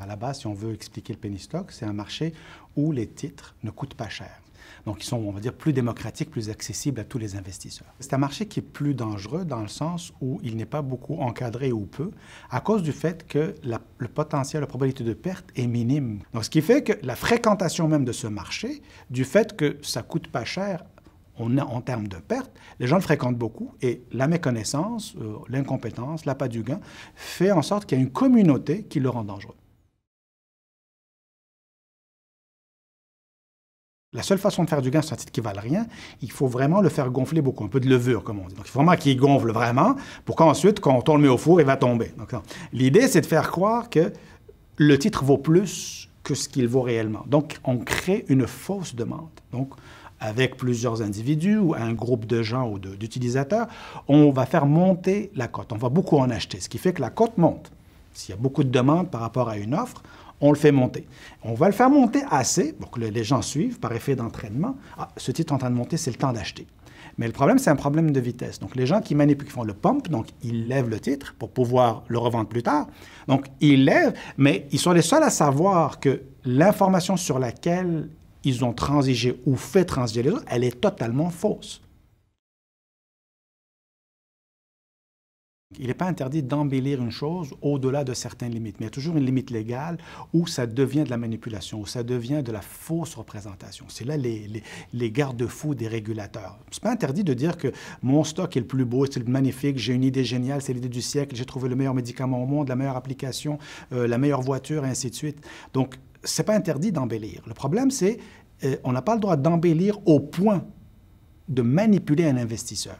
À la base, si on veut expliquer le penny stock, c'est un marché où les titres ne coûtent pas cher. Donc, ils sont, on va dire, plus démocratiques, plus accessibles à tous les investisseurs. C'est un marché qui est plus dangereux dans le sens où il n'est pas beaucoup encadré ou peu, à cause du fait que le potentiel, la probabilité de perte est minime. Donc, ce qui fait que la fréquentation même de ce marché, du fait que ça coûte pas cher on en termes de perte, les gens le fréquentent beaucoup et la méconnaissance, euh, l'incompétence, l'appât du gain fait en sorte qu'il y a une communauté qui le rend dangereux. La seule façon de faire du gain sur un titre qui ne valent rien, il faut vraiment le faire gonfler beaucoup, un peu de levure, comme on dit. Donc, il faut vraiment qu'il gonfle vraiment pour qu'ensuite, quand on le met au four, il va tomber. L'idée, c'est de faire croire que le titre vaut plus que ce qu'il vaut réellement. Donc, on crée une fausse demande. Donc, avec plusieurs individus ou un groupe de gens ou d'utilisateurs, on va faire monter la cote. On va beaucoup en acheter, ce qui fait que la cote monte. S'il y a beaucoup de demandes par rapport à une offre, on le fait monter. On va le faire monter assez pour que les gens suivent par effet d'entraînement. Ah, ce titre est en train de monter, c'est le temps d'acheter. Mais le problème, c'est un problème de vitesse. Donc, les gens qui manipulent, qui font le pump, donc ils lèvent le titre pour pouvoir le revendre plus tard. Donc, ils lèvent, mais ils sont les seuls à savoir que l'information sur laquelle ils ont transigé ou fait transiger les autres, elle est totalement fausse. Il n'est pas interdit d'embellir une chose au-delà de certaines limites, mais il y a toujours une limite légale où ça devient de la manipulation, où ça devient de la fausse représentation. C'est là les, garde-fous des régulateurs. C'est pas interdit de dire que mon stock est le plus beau, c'est le magnifique, j'ai une idée géniale, c'est l'idée du siècle, j'ai trouvé le meilleur médicament au monde, la meilleure application, euh, la meilleure voiture, ainsi de suite. Donc, ce n'est pas interdit d'embellir. Le problème, c'est euh, on n'a pas le droit d'embellir au point de manipuler un investisseur.